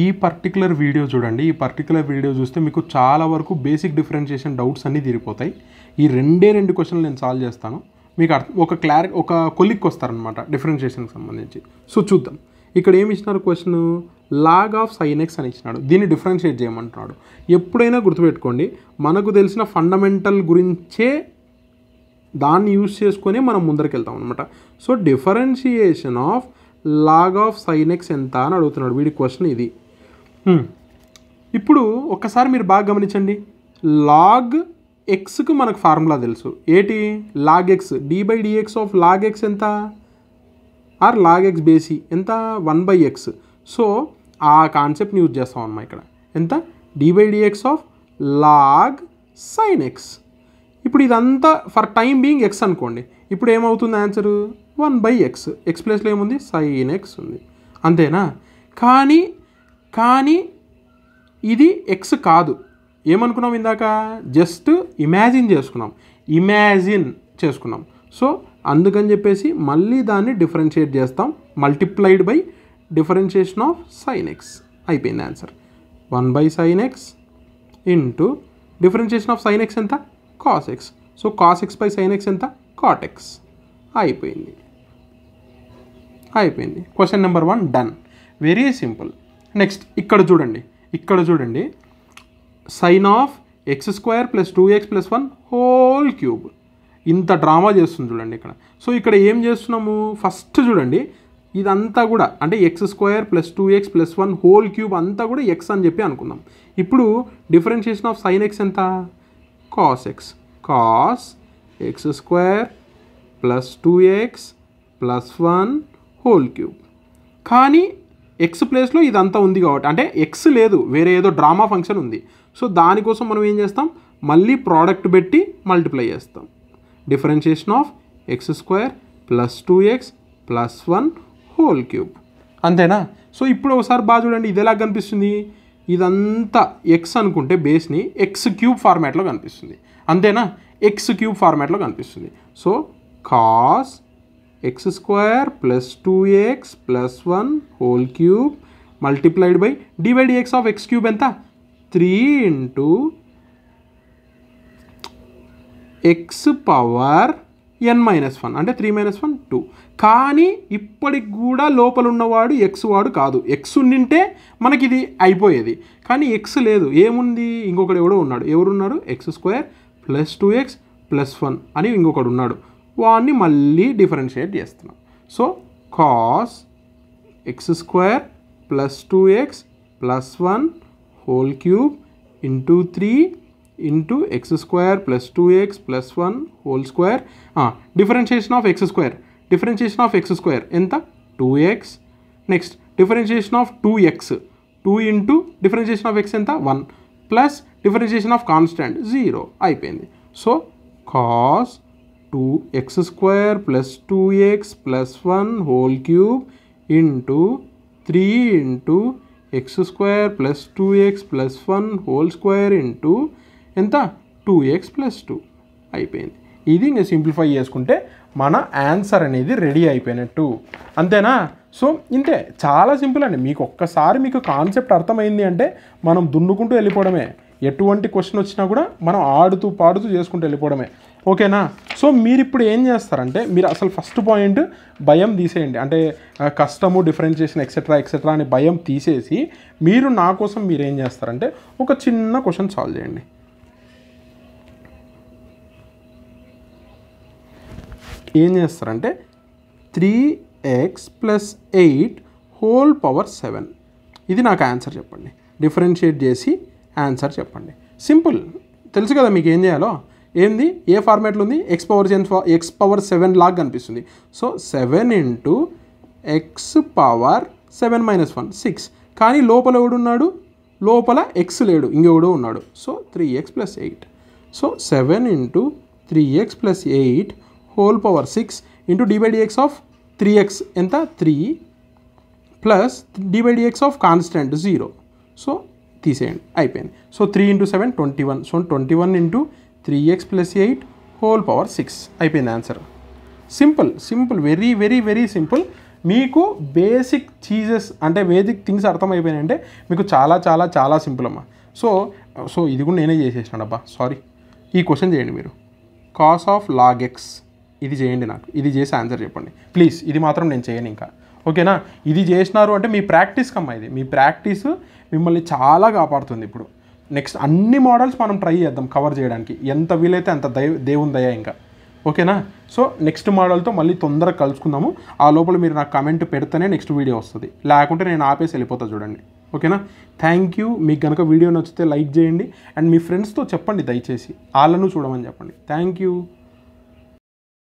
ఈ particular video చూడండి ఈ పర్టికులర్ వీడియో చూస్తే మీకు చాలా వరకు బేసిక్ డిఫరెన్షియేషన్ డౌట్స్ అన్నీ తీరిపోతాయి ఈ రెండే రెండు క్వశ్చన్లు నేను సాల్వ్ చేస్తాను మీకు అర్థం ఒక క్లారి ఒక కొలిక్ వస్తారనమాట డిఫరెన్షియేషన్కి సంబంధించి సో చూద్దాం ఇక్కడ ఏమి ఇచ్చినారు క్వశ్చన్ లాగ్ ఆఫ్ సైనెక్స్ అని ఇచ్చినాడు దీన్ని డిఫరెన్షియేట్ చేయమంటున్నాడు ఎప్పుడైనా గుర్తుపెట్టుకోండి మనకు తెలిసిన ఫండమెంటల్ గురించే దాన్ని యూజ్ చేసుకొని మనం ముందరికి వెళ్తాం అనమాట so differentiation of log of sine x ఎంత అని అడుగుతున్నాడు వీడి క్వశ్చన్ ఇది ఇప్పుడు ఒక్కసారి మీరు బాగా గమనించండి లాగ్ ఎక్స్కి మనకు ఫార్ములా తెలుసు ఏటి log x d by dx of log x ఎంత ఆర్ లాగ్ ఎక్స్ బేసి ఎంత వన్ బై ఎక్స్ సో ఆ కాన్సెప్ట్ని యూజ్ చేస్తాం అన్నమా ఇక్కడ ఎంత d by dx of log sine x ఇప్పుడు ఇదంతా ఫర్ టైం బీయింగ్ ఎక్స్ అనుకోండి ఇప్పుడు ఏమవుతుంది answer one by x x ప్లేస్లో ఏముంది సైన్ ఎక్స్ ఉంది అంతేనా కానీ కానీ ఇది ఎక్స్ కాదు ఏమనుకున్నాం ఇందాక జస్ట్ ఇమాజిన్ చేసుకున్నాం ఇమాజిన్ చేసుకున్నాం సో అందుకని చెప్పేసి మళ్ళీ దాన్ని డిఫరెన్షియేట్ చేస్తాం multiplied by differentiation of sine x అయిపోయింది answer one by sine x into differentiation of sine x ఎంత cos x so cos x by sine x ఎంత కాట్ ఎక్స్ అయిపోయింది అయిపోయింది question number one done very simple next ఇక్కడ చూడండి ఇక్కడ చూడండి sine of x square plus two x plus one whole cube ఇంత drama చేస్తుంది చూడండి ఇక్కడ సో ఇక్కడ ఏం చేస్తున్నాము ఫస్ట్ చూడండి ఇదంతా కూడా అంటే x square plus two x plus one whole cube అంతా కూడా ఎక్స్ అని చెప్పి అనుకుందాం ఇప్పుడు డిఫరెన్షియేషన్ ఆఫ్ సైన్ ఎక్స్ ఎంత cos x cos x square plus two x plus one whole cube కానీ ఎక్స్ ప్లేస్లో ఇదంతా ఉంది కాబట్టి అంటే ఎక్స్ లేదు వేరే ఏదో డ్రామా ఫంక్షన్ ఉంది సో దానికోసం మనం ఏం చేస్తాం మళ్ళీ ప్రోడక్ట్ పెట్టి మల్టిప్లై చేస్తాం differentiation of x square plus two x plus one whole cube అంతేనా సో ఇప్పుడు ఒకసారి బాగా చూడండి ఇది ఎలా కనిపిస్తుంది ఇదంతా ఎక్స్ అనుకుంటే బేస్ని ఎక్స్ క్యూబ్ ఫార్మాట్లో కనిపిస్తుంది అంతేనా ఎక్స్ క్యూబ్ ఫార్మాట్లో కనిపిస్తుంది so cos x square plus two x plus one whole cube multiplied by divide x of x cube ఎంత three into x power n minus one అంటే త్రీ మైనస్ వన్ టూ కానీ ఇప్పటికి కూడా లోపల ఉన్నవాడు X వాడు కాదు ఎక్స్ ఉండింటే మనకి ఇది అయిపోయేది కానీ ఎక్స్ లేదు ఏముంది ఇంకొకడు ఎవడో ఉన్నాడు ఎవరున్నాడు x square plus two x plus one అని ఇంకొకడు ఉన్నాడు వాడిని మళ్ళీ డిఫరెన్షియేట్ చేస్తున్నాం so cos x square plus two x plus one whole cube into three into x square plus two x plus one whole square differentiation of x square differentiation of x square ఎంత two x next differentiation of two x two into differentiation of x ఎంత one plus differentiation of constant zero అయిపోయింది so cos two x square plus two x plus one whole cube into three into x square plus two x plus one whole square into ఎంత two x plus two అయిపోయింది ఇది ఇంకా simplify చేసుకుంటే మన answer అనేది ready అయిపోయినట్టు అంతేనా so ఇంతే చాలా సింపుల్ అండి మీకు ఒక్కసారి మీకు కాన్సెప్ట్ అర్థమైంది అంటే మనం దున్నుకుంటూ వెళ్ళిపోవడమే ఎటువంటి క్వశ్చన్ వచ్చినా కూడా మనం ఆడుతూ పాడుతూ చేసుకుంటూ వెళ్ళిపోవడమే ఓకేనా సో మీరు ఇప్పుడు ఏం చేస్తారంటే మీరు అసలు ఫస్ట్ పాయింట్ భయం తీసేయండి అంటే కష్టము డిఫరెన్షియేషన్ ఎక్సెట్రా ఎక్సెట్రా అనే భయం తీసేసి మీరు నా కోసం మీరు ఏం చేస్తారంటే ఒక చిన్న క్వశ్చన్ సాల్వ్ చేయండి ఏం చేస్తారంటే three x plus eight whole power seven ఇది నాకు ఆన్సర్ చెప్పండి డిఫరెన్షియేట్ చేసి ఆన్సర్ చెప్పండి సింపుల్ తెలుసు కదా మీకు ఏం చేయాలో ఏంది ఏ ఫార్మాట్లో ఉంది x power seven x power seven లాగ్ కనిపిస్తుంది so seven into x power seven minus one six కానీ లోపల ఎవడున్నాడు లోపల ఎక్స్ లేడు ఇంకెవడో ఉన్నాడు so three x plus eight so seven into three x plus eight whole power six into d by x of three x ఎంత three plus d by of constant zero so తీసేయండి అయిపోయింది so three into seven twenty one so twenty one into three x plus eight whole power six అయిపోయింది answer simple simple very very very simple మీకు basic చీజెస్ అంటే Vedic things అంటే మీకు చాలా చాలా చాలా సింపుల్ అమ్మా సో సో ఇది కూడా నేనే చేసేసినాడు అబ్బా సారీ ఈ క్వశ్చన్ చేయండి మీరు కాస్ ఆఫ్ లాగ్ ఎక్స్ ఇది చేయండి నాకు ఇది చేసి ఆన్సర్ చెప్పండి ప్లీజ్ ఇది మాత్రం నేను చేయను ఇంకా ఓకేనా ఇది చేసినారు అంటే మీ ప్రాక్టీస్ కమ్మా ఇది మీ ప్రాక్టీస్ మిమ్మల్ని చాలా కాపాడుతుంది ఇప్పుడు నెక్స్ట్ అన్ని మోడల్స్ మనం ట్రై చేద్దాం కవర్ చేయడానికి ఎంత వీలైతే అంత దయ దేవుని దయ ఇంకా ఓకేనా సో నెక్స్ట్ మోడల్తో మళ్ళీ తొందరగా కలుసుకుందాము ఆ లోపల మీరు నాకు కమెంట్ పెడితేనే నెక్స్ట్ వీడియో వస్తుంది లేకుంటే నేను ఆపేసి వెళ్ళిపోతా చూడండి ఓకేనా థ్యాంక్ యూ మీకు కనుక వీడియో నచ్చితే లైక్ చేయండి అండ్ మీ ఫ్రెండ్స్తో చెప్పండి దయచేసి వాళ్ళను చూడమని చెప్పండి థ్యాంక్ యూ